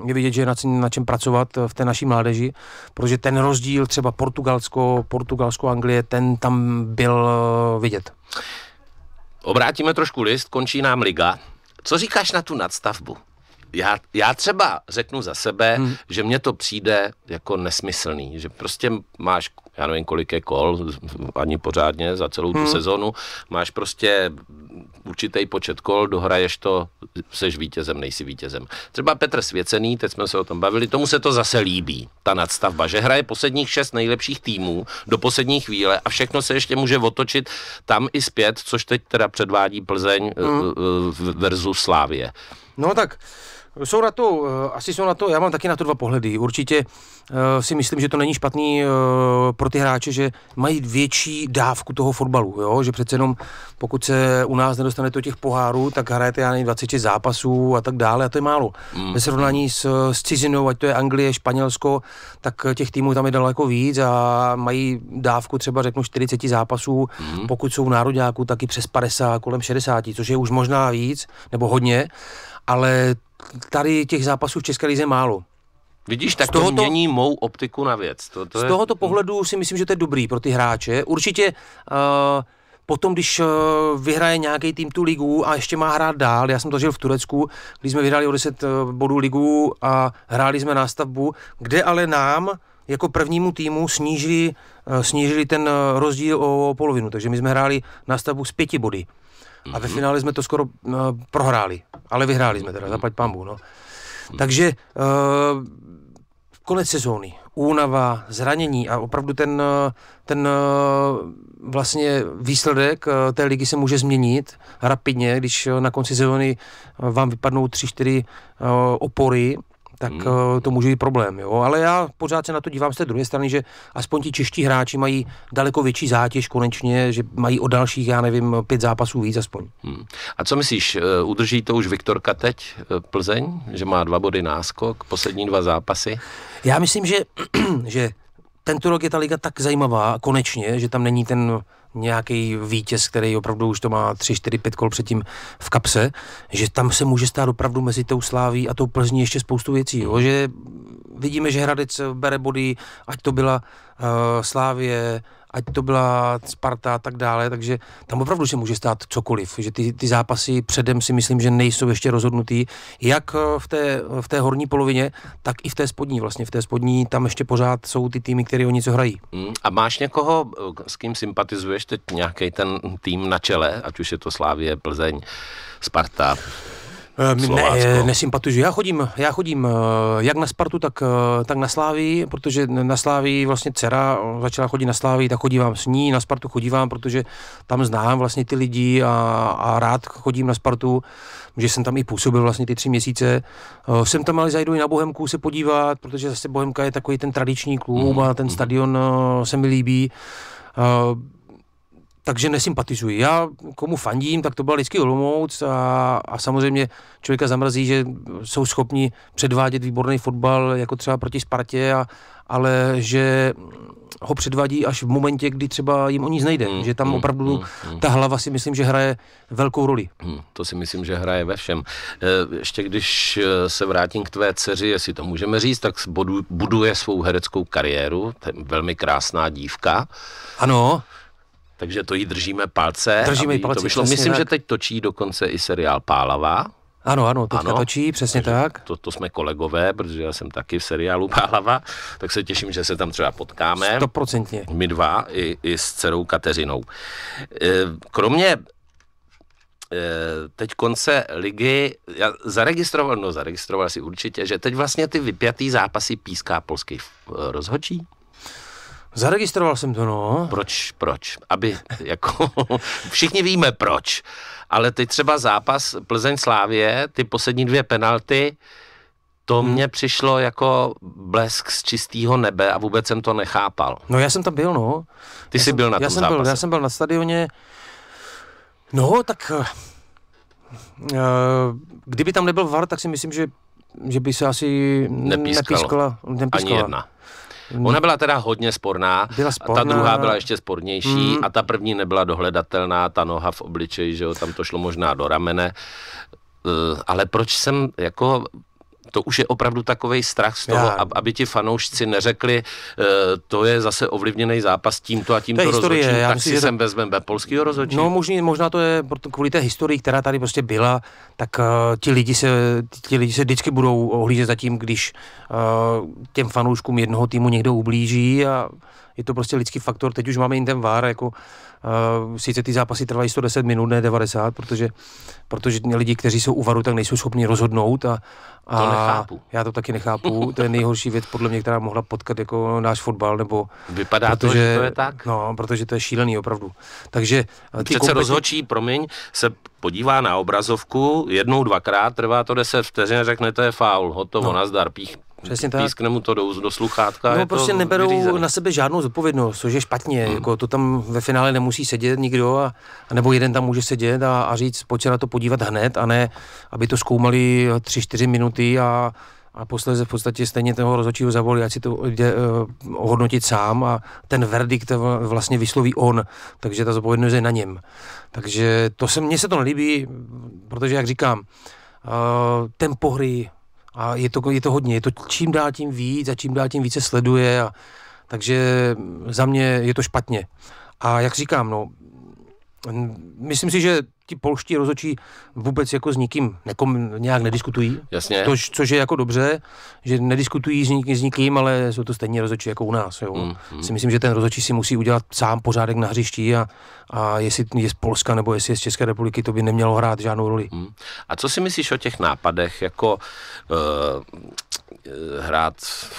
je vidět, že je na, na čem pracovat v té naší mládeži, protože ten rozdíl třeba Portugalsko, Portugalsko, Anglie, ten tam byl vidět. Obrátíme trošku list, končí nám liga. Co říkáš na tu nadstavbu? já, já třeba řeknu za sebe, hmm. že mně to přijde jako nesmyslný, že prostě máš, já nevím, kolik je kol, ani pořádně za celou tu hmm. sezonu, máš prostě určitý počet kol, dohraješ to, seš vítězem, nejsi vítězem. Třeba Petr Svěcený, teď jsme se o tom bavili, tomu se to zase líbí, ta nadstavba, že hraje posledních šest nejlepších týmů do poslední chvíle a všechno se ještě může otočit tam i zpět, což teď teda předvádí Plzeň hmm. Eh, eh, versus Slávě. No tak jsou na to, eh, asi jsou na to, já mám taky na to dva pohledy. Určitě eh, si myslím, že to není špatný eh, pro ty hráče, že mají větší dávku toho fotbalu, jo? že přece jenom pokud se u nás nedostane do těch pohárů, tak hrajete já nevím, zápasů a tak dále a to je málo. Mm. Ve srovnání s, s cizinou, ať to je Anglie, Španělsko, tak těch týmů tam je daleko víc a mají dávku třeba řeknu 40 zápasů, mm. pokud jsou nároďáků, taky přes 50, kolem 60, což je už možná víc, nebo hodně, ale tady těch zápasů v České lize málo. Vidíš, tak tohoto, to mění mou optiku na věc. To, to z je... Hm. pohledu si myslím, že to je dobrý pro ty hráče. Určitě uh, potom, když uh, vyhraje nějaký tým tu ligu a ještě má hrát dál, já jsem to žil v Turecku, když jsme vyhráli o 10 eh, bodů ligu a hráli jsme nástavbu, kde ale nám jako prvnímu týmu snížili, uh, snížili ten rozdíl o, o polovinu. Takže my jsme hráli nástavbu z pěti body. Mm-hmm. A ve finále jsme to skoro no, prohráli, ale vyhráli jsme teda, mm-hmm. zaplať pambu, no. Mm-hmm. Takže uh, konec sezóny, únava, zranění a opravdu ten, eh, ten eh, vlastně výsledek té ligy se může změnit rapidně, když na konci sezóny vám vypadnou čtyři uh, opory, tak hmm. Eh, to může být problém. Jo? Ale já pořád se na to dívám z té druhé strany, že aspoň ti čeští hráči mají daleko větší zátěž konečně, že mají o dalších, já nevím, pět zápasů víc aspoň. Hmm. A co myslíš, eh, udrží to už Viktorka teď eh, Plzeň, že má dva body náskok, poslední dva zápasy? Já myslím, že, že tento rok je ta liga tak zajímavá konečně, že tam není ten nějaký vítěz, který opravdu už to má 3, 4, 5 kol předtím v kapse, že tam se může stát opravdu mezi tou Sláví a tou Plzní ještě spoustu věcí. Jo? Že vidíme, že Hradec bere body, ať to byla uh, eh, Slávě, ať to byla Sparta a tak dále, takže tam opravdu se může stát cokoliv, že ty, ty zápasy předem si myslím, že nejsou ještě rozhodnutý, jak eh, v té, v té horní polovině, tak i v té spodní vlastně, v té spodní tam ještě pořád jsou ty týmy, které o něco hrají. Mm, a máš někoho, eh, s kým sympatizuješ teď nějaký ten tým na čele, ať už je to Slávě, Plzeň, Sparta? Eh, ne, eh, nesympatizuji. Já chodím, já chodím eh, jak na Spartu, tak, tak na Sláví, protože na Sláví vlastně dcera začala chodit na Sláví, tak chodívám s ní, na Spartu chodívám, protože tam znám vlastně ty lidi a, a rád chodím na Spartu, že jsem tam i působil vlastně ty tři měsíce. Jsem tam ale zajdu i na Bohemku se podívat, protože zase Bohemka je takový ten tradiční klub mm. a mhm. ten stadion se mi líbí takže nesympatizuji. Já komu fandím, tak to byl lidský Olomouc a, a samozřejmě člověka zamrzí, že jsou schopni předvádět výborný fotbal, jako třeba proti Spartě, a, ale že ho předvádí až v momentě, kdy třeba jim o nic nejde. Mm, že tam mm, opravdu mm, ta hlava si myslím, že hraje velkou roli. Hmm, to si myslím, že hraje ve všem. Eh, ještě když eh, se vrátím k tvé dceři, jestli to můžeme říct, tak buduje svou hereckou kariéru. velmi krásná dívka. Ano. Takže to jí držíme palce. Držíme jí palce. To vyšlo. Myslím, tak. že teď točí dokonce i seriál Pálava. Ano, ano, teďka ano, točí, přesně tak. To, to jsme kolegové, protože já jsem taky v seriálu Pálava, tak se těším, že se tam třeba potkáme. Stoprocentně. My dva i, i s dcerou Kateřinou. E, kromě e, teď konce ligy, já zaregistroval, no zaregistroval si určitě, že teď vlastně ty vypjatý zápasy píská polský e, rozhočí. Zaregistroval jsem to, no. Proč, proč? Aby, jako, všichni víme proč. Ale teď třeba zápas Plzeň Slávě, ty poslední dvě penalty, to hmm. mně přišlo jako blesk z čistého nebe a vůbec jsem to nechápal. No já jsem tam byl, no. Ty já jsi jsem, byl na tom já jsem Byl, já jsem byl na stadioně. No, tak eh, eh, kdyby tam nebyl VAR, tak si myslím, že, že by se asi nepískalo. nepískala. Ani jedna. Mm. Ona byla teda hodně sporná, byla sporná. ta druhá byla ještě spornější hmm. a ta první nebyla dohledatelná, ta noha v obličeji, že jo, tam to šlo možná do ramene eh, ale proč jsem jako to už je opravdu takový strach z toho, Já. aby ti fanoušci neřekli, eh, to je zase ovlivněný zápas tímto a tímto rozhodčím, tak myslím, si že... sem vezmeme polského rozhodčí. No možný, možná to je kvůli té historii, která tady prostě byla, tak uh, ti, lidi se, ti lidi se vždycky budou ohlížet za tím, když uh, těm fanouškům jednoho týmu někdo ublíží a je to prostě lidský faktor. Teď už máme ten vár, jako Uh, sice ty zápasy trvají 110 minut, ne 90, protože, protože lidi, kteří jsou u varu, tak nejsou schopni rozhodnout a, a to nechápu. já to taky nechápu. to je nejhorší věc, podle mě, která mohla potkat jako náš fotbal, nebo... Vypadá protože, to, že to je tak? No, protože to je šílený opravdu. Takže... Eh, ty Přece kompeti... rozhodčí, promiň, se podívá na obrazovku, jednou, dvakrát, trvá to 10 vteřin a řekne, to je faul, hotovo, no. nazdar, pích, Přesně tak. Pískne mu to do, do sluchátka. No, prostě neberou vyřízený. na sebe žádnou zodpovědnost, což je špatně. Mm. Jako, to tam ve finále nemusí sedět nikdo, a, a nebo jeden tam může sedět a, a říct, pojď se na to podívat hned, a ne, aby to zkoumali tři, čtyři minuty a a posledně v podstatě stejně toho rozhodčího zavolí, ať si to jde uh, ohodnotit sám a ten verdikt vlastně vysloví on, takže ta zodpovědnost je na něm. Takže to se, mně se to nelíbí, protože jak říkám, uh, tempo hry, a je to, je to hodně, je to čím dál tím víc a čím dál tím více sleduje a takže za mě je to špatně. A jak říkám, no, Myslím si, že ti polští rozočí vůbec jako s nikým nekom, nějak nediskutují. Jasně. To, což je jako dobře, že nediskutují s, nik, s nikým, ale jsou to stejně rozočí jako u nás. Jo. Mm, mm. Si myslím, že ten rozočí si musí udělat sám pořádek na hřišti a, a jestli je z Polska nebo jestli je z České republiky, to by nemělo hrát žádnou roli. Mm. A co si myslíš o těch nápadech? Jako, uh Eh, hrát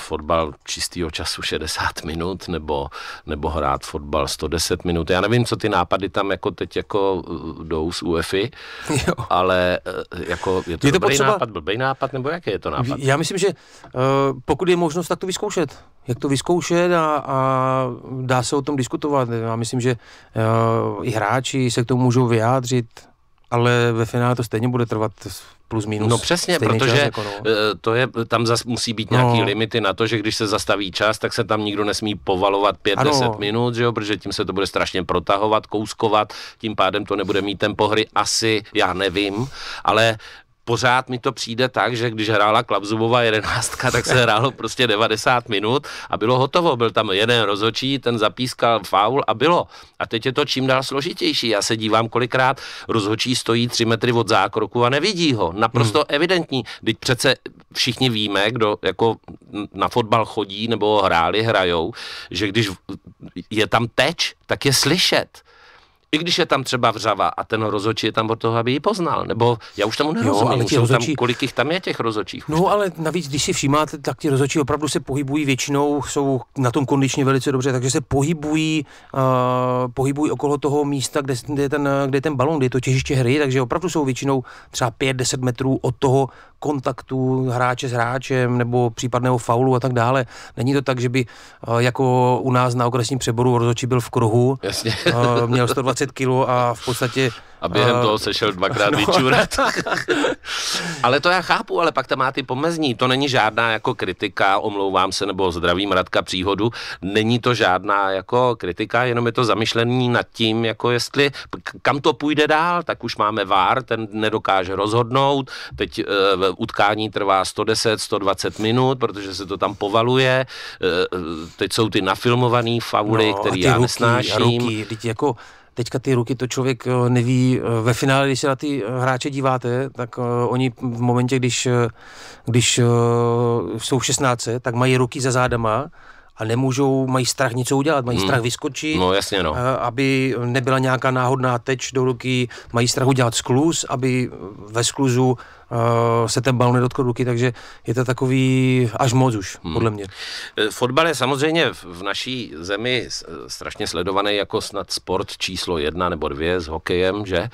fotbal čistého času 60 minut nebo, nebo hrát fotbal 110 minut. Já nevím, co ty nápady tam jako teď jako eh, jdou z UEFI, jo. ale eh, jako je to, je to dobrý potřeba... nápad, blbý nápad, nebo jaký je to nápad? Já myslím, že uh, pokud je možnost, tak to vyzkoušet. Jak to vyzkoušet a, a dá se o tom diskutovat. Já myslím, že uh, i hráči se k tomu můžou vyjádřit, ale ve finále to stejně bude trvat plus minus. No přesně, protože čas, jako no. Eh, to je, tam zas musí být nějaký no. limity na to, že když se zastaví čas, tak se tam nikdo nesmí povalovat 5-10 minut, že jo, protože tím se to bude strašně protahovat, kouskovat, tím pádem to nebude mít tempo hry, asi, já nevím, ale pořád mi to přijde tak, že když hrála klabzubová jedenáctka, tak se hrálo prostě 90 minut a bylo hotovo. Byl tam jeden rozočí, ten zapískal faul a bylo. A teď je to čím dál složitější. Já se dívám, kolikrát rozhočí stojí tři metry od zákroku a nevidí ho. Naprosto hmm. evidentní. Teď přece všichni víme, kdo jako na fotbal chodí nebo hráli, hrajou, že když je tam teč, tak je slyšet i když je tam třeba vřava a ten rozočí je tam od toho, aby ji poznal. Nebo já už tomu nerozumím, jo, ale ti rozočí... tam, kolik jich tam je těch rozhodčích. No tam. ale navíc, když si všímáte, tak ti rozočí opravdu se pohybují většinou, jsou na tom kondičně velice dobře, takže se pohybují, uh, pohybují okolo toho místa, kde, kde, je ten, kde je ten balon, kde je to těžiště hry, takže opravdu jsou většinou třeba 5-10 metrů od toho kontaktu hráče s hráčem nebo případného faulu a tak dále. Není to tak, že by eh, jako u nás na okresním přeboru rozhodčí byl v kruhu, Jasně. Eh, měl 120 kg a v podstatě a během a... toho sešel dvakrát no. vyčurat. ale to já chápu, ale pak tam má ty pomezní. To není žádná jako kritika, omlouvám se, nebo zdravím Radka Příhodu. Není to žádná jako kritika, jenom je to zamyšlení nad tím, jako jestli kam to půjde dál, tak už máme vár. ten nedokáže rozhodnout. Teď e, utkání trvá 110, 120 minut, protože se to tam povaluje. E, teď jsou ty nafilmované fauly, no, které já ruky, nesnáším. A ruky, teď jako Teďka ty ruky to člověk eh, neví. Eh, ve finále, když se na ty eh, hráče díváte, tak oni v momentě, když, když jsou 16, tak mají ruky za zádama a nemůžou, mají strach něco udělat, mají hmm. strach vyskočit, no, jasně, no. Eh, aby nebyla nějaká náhodná teč do ruky, mají strach udělat skluz, aby ve skluzu eh, se ten balon nedotkl ruky, takže je to takový až moc už, hmm. podle mě. Eh, fotbal je samozřejmě v naší zemi strašně sledovaný jako snad sport číslo jedna nebo dvě s hokejem, že?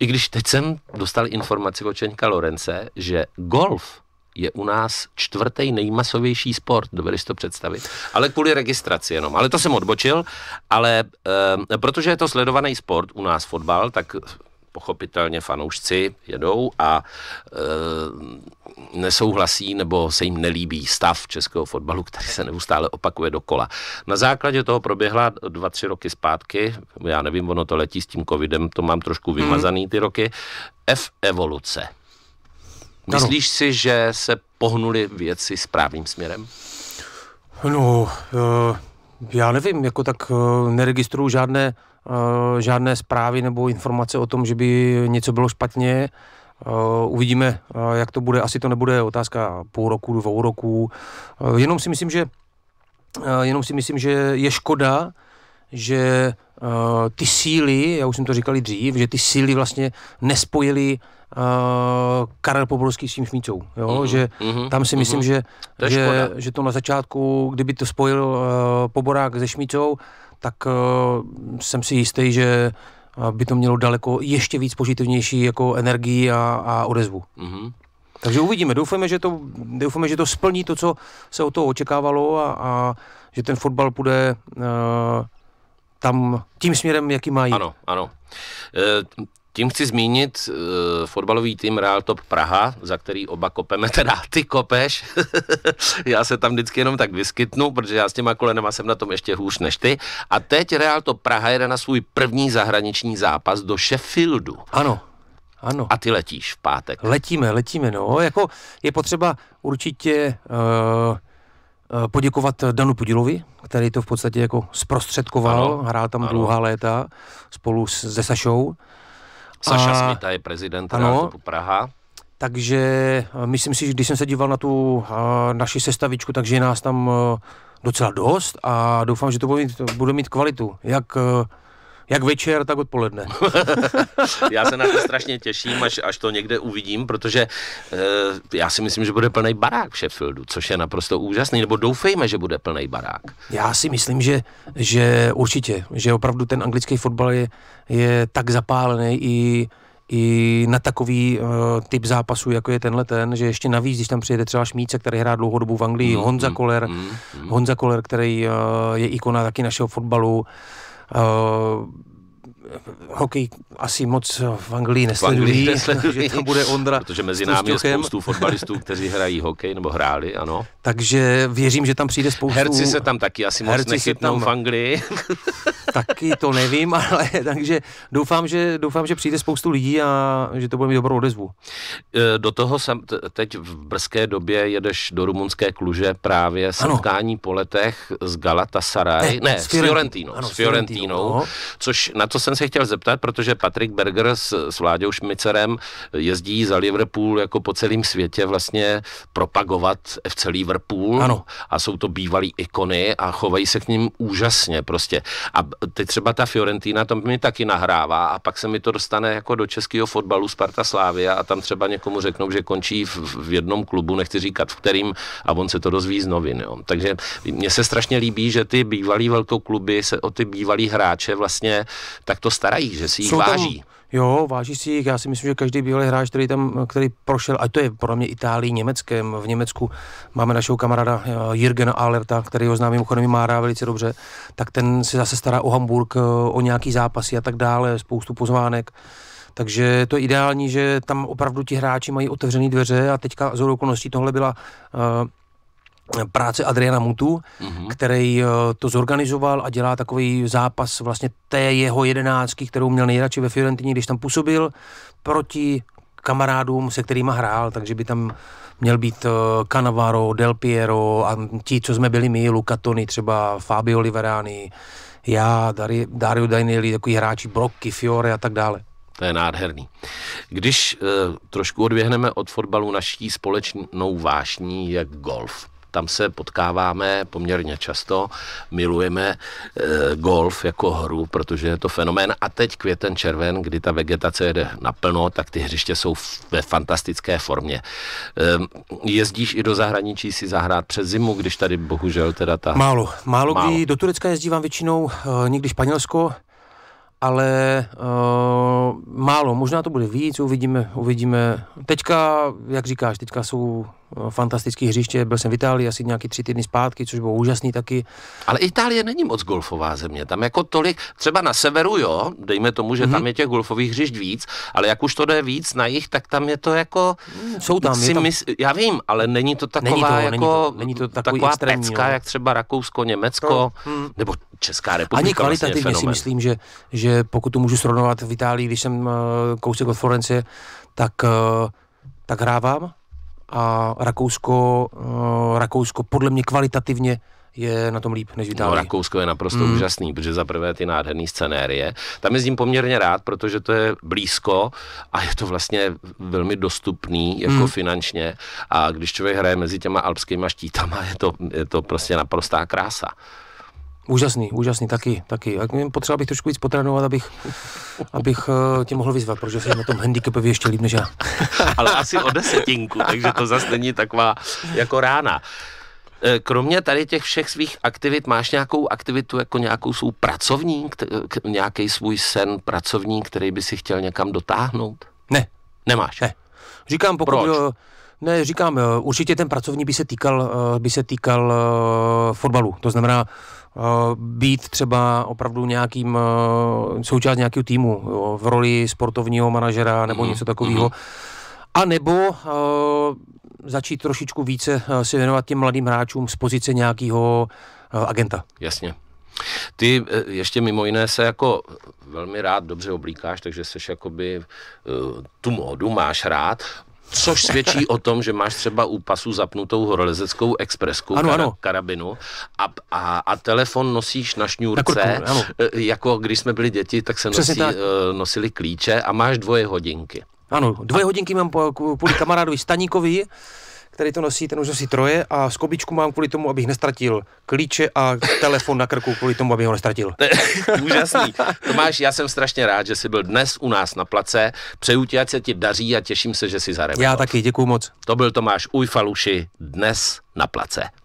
I když teď jsem dostal informaci od Čeňka Lorence, že golf je u nás čtvrtý nejmasovější sport, dovedeš to představit. Ale kvůli registraci jenom. Ale to jsem odbočil, ale e, protože je to sledovaný sport u nás fotbal, tak pochopitelně fanoušci jedou a e, nesouhlasí nebo se jim nelíbí stav českého fotbalu, který se neustále opakuje dokola. Na základě toho proběhla dva, tři roky zpátky, já nevím, ono to letí s tím covidem, to mám trošku mhm. vymazaný ty roky, F-evoluce. Myslíš ano. si, že se pohnuli věci správným směrem? No, eh, já nevím, jako tak eh, neregistruju žádné, eh, žádné zprávy nebo informace o tom, že by něco bylo špatně. Uvidíme, jak to bude. Asi to nebude otázka půl roku, dvou roku. Jenom si myslím, že, jenom si myslím, že je škoda, že uh, ty síly, já už jsem to říkal dřív, že ty síly vlastně nespojily uh, eh, Karel Poborský s tím Šmícou, jo? Mm-hmm. že mhm, tam si mhm. myslím, mm-hmm. že, to že, že to na začátku, kdyby to spojil uh, Poborák se Šmícou, tak uh, jsem si jistý, že uh, by to mělo daleko ještě víc pozitivnější jako energii a, a odezvu. Mm-hmm. Takže uvidíme. Doufáme, že to, doufujeme, že to splní to, co se o toho očekávalo a, a že ten fotbal bude uh, tam tím směrem, jaký mají. Ano, ano. E, tím chci zmínit e, fotbalový tým Real Top Praha, za který oba kopeme, teda ty kopeš. já se tam vždycky jenom tak vyskytnu, protože já s těma kolenama jsem na tom ještě hůř než ty. A teď Real Top Praha jede na svůj první zahraniční zápas do Sheffieldu. Ano. Ano. A ty letíš v pátek. Letíme, letíme, no. Jako je potřeba určitě uh, Eh, poděkovat Danu Pudilovi, který to v podstatě jako zprostředkoval, ano, hrál tam ano. dlouhá léta spolu s, se Sašou. Saša a, Smita je prezident ano, Praha. Takže eh, myslím si, že když jsem se díval na tu a, eh, naši sestavičku, takže nás tam a, docela dost a doufám, že to bude mít, bude mít kvalitu. Jak jak večer, tak odpoledne. já se na to strašně těším, až, až to někde uvidím, protože e, já si myslím, že bude plný barák v Sheffieldu, což je naprosto úžasný, nebo doufejme, že bude plný barák. Já si myslím, že, že určitě, že opravdu ten anglický fotbal je, je tak zapálený i i na takový uh, typ zápasu jako je tenhle ten, že ještě navíc, když tam přijede třeba Šmíce, který hrá dlouhodobu v Anglii, mm, Honza mm, Koller, mm, mm. Honza Koller, který uh, je ikona taky našeho fotbalu, Uh, hokej asi moc v Anglii nesledují. V Anglii že tam bude Ondra Protože mezi námi je spoustu fotbalistů, kteří hrají hokej nebo hráli, ano. Takže věřím, že tam přijde spoustu... Herci se tam taky asi moc Herci nechytnou tam... v Anglii. taky to nevím, ale takže doufám že, doufám, že přijde spoustu lidí a že to bude mít dobrou odezvu. E, do toho sam, teď v brzké době jedeš do rumunské kluže právě setkání po letech s Galatasaray, ne, ne s Fiorentinou. s s no. což na to jsem se chtěl zeptat, protože Patrick Berger s, s Vláďou Šmicerem jezdí za Liverpool jako po celém světě vlastně propagovat FC Liverpool. Ano. A jsou to bývalý ikony a chovají se k ním úžasně prostě. A teď třeba ta Fiorentina to mi taky nahrává a pak se mi to dostane jako do českého fotbalu Sparta Slávia a tam třeba někomu řeknou, že končí v, v jednom klubu, nechci říkat v kterým, a on se to dozví z novin. Jo. Takže mně se strašně líbí, že ty bývalý velkou kluby se o ty bývalý hráče vlastně takto starají, že si jich váží. Tam, jo, váží si jich. Já si myslím, že každý bývalý hráč, který tam, který prošel, a to je pro mě Itálii, Německém. V Německu máme našeho kamaráda eh, Jürgena Alerta, který ho zná má Mára velice dobře, tak ten si zase stará o Hamburg, eh, o nějaký zápasy a tak dále, spoustu pozvánek. Takže to je ideální, že tam opravdu ti hráči mají otevřené dveře a teďka z okolností tohle byla uh, práce Adriana Mutu, mm-hmm. který eh, to zorganizoval a dělá takový zápas vlastně té jeho jedenáctky, kterou měl nejradši ve Fiorentině, když tam působil, proti kamarádům, se kterými hrál, takže by tam měl být eh, Canavaro, Del Piero a ti, co jsme byli my, Luca Toni, třeba Fabio Liverani, já, Dario Danieli, takový hráči, Brocchi, Fiore a tak dále. To je nádherný. Když e, trošku odběhneme od fotbalu, naší společnou vášní je golf tam se potkáváme poměrně často, milujeme e, golf jako hru, protože je to fenomén. A teď květen, červen, kdy ta vegetace jede naplno, tak ty hřiště jsou ve fantastické formě. E, jezdíš i do zahraničí si zahrát přes zimu, když tady bohužel teda ta... Málo, málo, málo. kdy do Turecka jezdívám většinou, e, někdy Španělsko, ale uh, málo, možná to bude víc, uvidíme, uvidíme. Teďka, jak říkáš, teďka jsou fantastické hřiště. Byl jsem v Itálii asi nějaký tři týdny zpátky, což bylo úžasný taky. Ale Itálie není moc golfová země. Tam jako tolik, třeba na severu jo, dejme tomu, že mm-hmm. tam mhm. je těch golfových hřišť víc, ale jak už to jde víc na jich, tak tam je to jako... Mm, jsou tam, si tam... Mys... Já vím, ale není to taková není to, jako... Není to, není to taková extrémní, pecka, jo. No. jak třeba Rakousko, Německo, no. Hmm. nebo Česká republika. Ani vlastně, kvalitativně vlastně si myslím, že, že pokud to můžu srovnovat v Itálii, když jsem eh, kousek od Florencie, tak, eh, tak hrávám a Rakousko, eh, Rakousko podle mě kvalitativně je na tom líp než Itálie. No, Rakousko je naprosto mm. úžasný, protože za prvé ty nádherné scenérie. Tam je poměrně rád, protože to je blízko a je to vlastně velmi dostupný jako mm. finančně. A když člověk hraje mezi těma alpskými štítama, je to, je to prostě naprostá krása. Úžasný, úžasný, taky, taky. Potřeba bych trošku víc potrénovat, abych, abych eh, tě mohl vyzvat, protože jsem na tom handicapově ještě líp než já. Ale asi o desetinku, takže to zase není taková jako rána. Eh, kromě tady těch všech svých aktivit, máš nějakou aktivitu jako nějakou svou pracovní, nějaký svůj sen pracovní, který by si chtěl někam dotáhnout? Ne. Nemáš? Ne. Říkám, pokud... Proč? Eh, ne, říkám, určitě ten pracovní by se týkal, by se týkal fotbalu. To znamená, Eh, být třeba opravdu nějakým eh, součást nějakého týmu jo, v roli sportovního manažera nebo mhm, něco takového. Mhm. A nebo uh, začít trošičku více se věnovat těm mladým hráčům z pozice nějakého uh, agenta. Jasně. Ty ještě mimo jiné se jako velmi rád dobře oblíkáš, takže seš jakoby tu módu máš rád což svědčí o tom, že máš třeba u pasu zapnutou horolezeckou expresku, ano, ano. karabinu a, a, a telefon nosíš na šňůrce, na kurku, eh, jako když jsme byli děti, tak se nosí, tak. Eh, nosili klíče a máš dvoje hodinky. Ano, dvoje a... hodinky mám kvůli kamarádovi Staníkovi, který to nosí, ten už nosí troje a skobičku mám kvůli tomu, abych nestratil klíče a telefon na krku kvůli tomu, abych ho nestratil. Úžasný. Tomáš, já jsem strašně rád, že jsi byl dnes u nás na place. Přeju ti, ať se ti daří a těším se, že jsi zareagoval. Já taky, děkuji moc. To byl Tomáš Ujfaluši dnes na place.